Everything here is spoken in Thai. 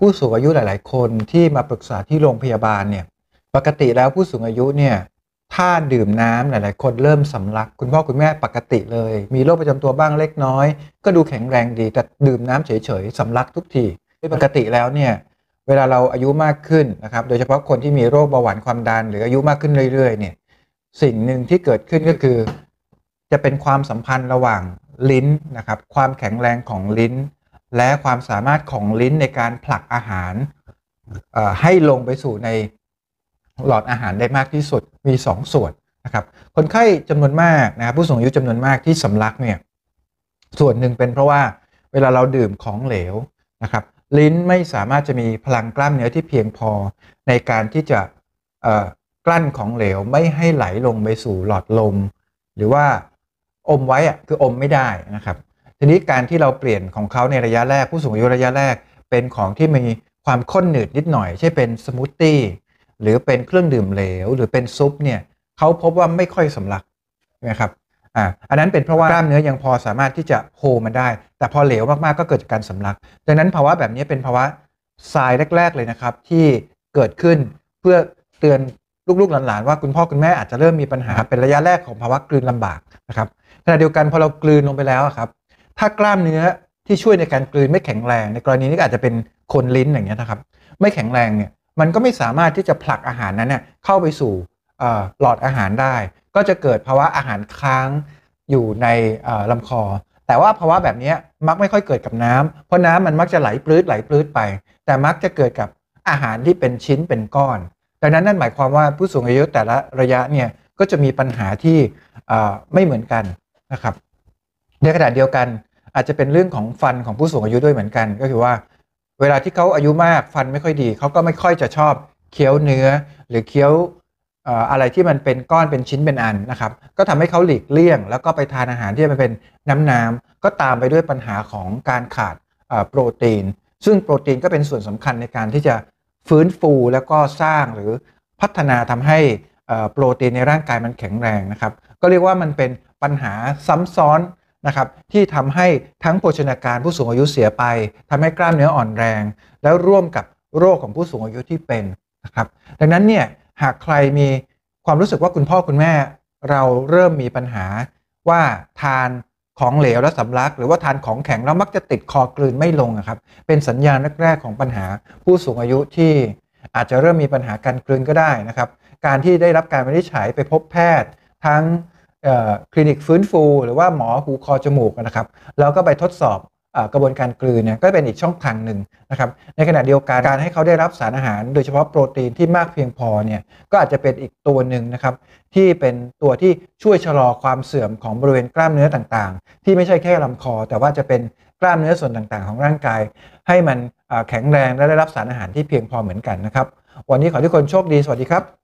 ผู้สูงอายุหลายๆคนที่มาปรึกษาที่โรงพยาบาลเนี่ย ปกติแล้วผู้สูงอายุเนี่ย ถ้าดื่มน้ำหลายๆ คนเริ่มสำลัก คุณพ่อคุณแม่ปกติเลย มีโรคประจำตัวบ้างเล็กน้อย ก็ดูแข็งแรงดี แต่ดื่มน้ำเฉย ๆสำลักทุกที ปกติแล้วเนี่ย เวลาเราอายุมากขึ้นนะครับ โดยเฉพาะคนที่มีโรคเบาหวานความดันหรืออายุมากขึ้นเรื่อย ๆ เนี่ย สิ่งหนึ่งที่เกิดขึ้นก็คือ จะเป็นความสัมพันธ์ระหว่างลิ้นนะครับ ความแข็งแรงของลิ้นและความสามารถของลิ้นในการผลักอาหารให้ลงไปสู่ในหลอดอาหารได้มากที่สุดมี 2 ส่วนนะครับคนไข้จำนวนมากนะครับผู้สูงอายุจำนวนมากที่สำลักเนี่ยส่วนหนึ่งเป็นเพราะว่าเวลาเราดื่มของเหลวนะครับ ลิ้นไม่สามารถจะมีพลังกล้ามเนื้อที่เพียงพอในการที่จะกลั้นของเหลวไม่ให้ไหลลงไปสู่หลอดลมหรือว่าอมไว้อะคืออมไม่ได้นะครับทีนี้การที่เราเปลี่ยนของเขาในระยะแรก ผู้สูงอายุระยะแรกเป็นของที่มีความข้นหนืดนิดหน่อย ใช่เป็นสมูทตี้หรือเป็นเครื่องดื่มเหลวหรือเป็นซุปเนี่ยเขาพบว่าไม่ค่อยสำลักนะครับอ่าอันนั้นเป็นเพราะว่ากล้ามเนื้อยังพอสามารถที่จะโฮมันได้ แต่พอเหลวมาก ๆ ก็เกิดจากการสำลักดังนั้นภาวะแบบนี้เป็นภาวะทรายแรก ๆ เลยนะครับ ที่เกิดขึ้นเพื่อเตือนลูก ๆ หลาน ๆ ว่าคุณพ่อคุณแม่อาจจะเริ่มมีปัญหาเป็นระยะแรกของภาวะกลืนลำบากนะครับขณะเดียวกันพอเรากลืนลงไปแล้วครับถ้ากล้ามเนื้อที่ช่วยในการกลืนไม่แข็งแรง ในกรณีนี้อาจจะเป็นคนลิ้นอย่างเงี้ยนะครับไม่แข็งแรงเนี่ยมันก็ไม่สามารถที่จะผลักอาหารนั้นเนี่ยเข้าไปสู่หลอดอาหารได้ ก็จะเกิดภาวะอาหารค้างอยู่ในลำคอ แต่ว่าภาวะแบบนี้มักไม่ค่อยเกิดกับน้ำ เพราะน้ำมันมักจะไหลปลื้ดไหลปลื้ดไป แต่มักจะเกิดกับอาหารที่เป็นชิ้นเป็นก้อนดังนั้นนั่นหมายความว่าผู้สูงอายุแต่ละระยะเนี่ยก็จะมีปัญหาที่ไม่เหมือนกันนะครับในขณะเดียวกันอาจจะเป็นเรื่องของฟันของผู้สูงอายุด้วยเหมือนกัน ก็คือว่า เวลาที่เขาอายุมากฟันไม่ค่อยดี เขาก็ไม่ค่อยจะชอบเคี้ยวเนื้อหรือเคี้ยวอะไรที่มันเป็นก้อนเป็นชิ้นเป็นอันนะครับ ก็ทำให้เขาหลีกเลี่ยง แล้วก็ไปทานอาหารที่มันเป็นน้ำน้ำก็ตามไปด้วยปัญหาของการขาดโปรตีน ซึ่งโปรตีนก็เป็นส่วนสำคัญในการที่จะฟื้นฟูแล้วก็สร้างหรือพัฒนาทำให้โปรตีนในร่างกายมันแข็งแรงนะครับ ก็เรียกว่ามันเป็นปัญหาซ้ำซ้อนนะครับที่ทำให้ทั้งโภชนาการผู้สูงอายุเสียไป ทำให้กล้ามเนื้ออ่อนแรง แล้วร่วมกับโรคของผู้สูงอายุที่เป็นนะครับดังนั้นเนี่ยหากใครมีความรู้สึกว่าคุณพ่อคุณแม่เราเริ่มมีปัญหาว่าทานของเหลวและสำลัก หรือว่าทานของแข็งแล้วมักจะติดคอกลืนไม่ลงนะครับ เป็นสัญญาณแรก ๆ ของปัญหาผู้สูงอายุที่อาจจะเริ่มมีปัญหาการกลืนก็ได้นะครับการที่ได้รับการวินิจฉัยไปพบแพทย์ทั้งคลินิกฟื้นฟูหรือว่าหมอหูคอจมูกนะครับแล้วก็ไปทดสอบกระบวนการกลืนเนี่ยก็เป็นอีกช่องทางหนึ่งนะครับในขณะเดียวกันการให้เขาได้รับสารอาหาร โดยเฉพาะโปรตีนที่มากเพียงพอเนี่ยก็อาจจะเป็นอีกตัวหนึ่งนะครับที่เป็นตัวที่ช่วยชะลอความเสื่อมของบริเวณกล้ามเนื้อต่างๆ ที่ไม่ใช่แค่ลำคอ แต่ว่าจะเป็นกล้ามเนื้อส่วนต่างๆ ของร่างกาย ให้มันแข็งแรงและได้รับสารอาหารที่เพียงพอเหมือนกันนะครับวันนี้ขอทุกคนโชคดีสวัสดีครับ